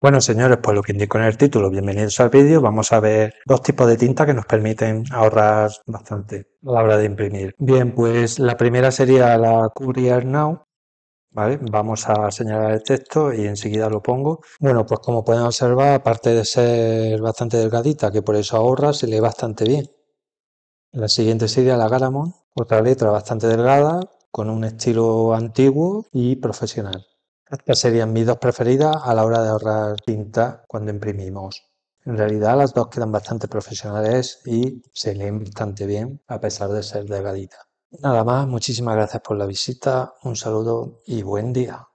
Bueno señores, pues lo que indico en el título, bienvenidos al vídeo, vamos a ver dos tipos de tinta que nos permiten ahorrar bastante a la hora de imprimir. Bien, pues la primera sería la Courier Now, Vamos a señalar el texto y enseguida lo pongo. Bueno, pues como pueden observar, aparte de ser bastante delgadita, que por eso ahorra, se lee bastante bien. La siguiente sería la Garamond, otra letra bastante delgada, con un estilo antiguo y profesional. Estas serían mis dos preferidas a la hora de ahorrar tinta cuando imprimimos. En realidad las dos quedan bastante profesionales y se leen bastante bien a pesar de ser delgaditas. Nada más, muchísimas gracias por la visita, un saludo y buen día.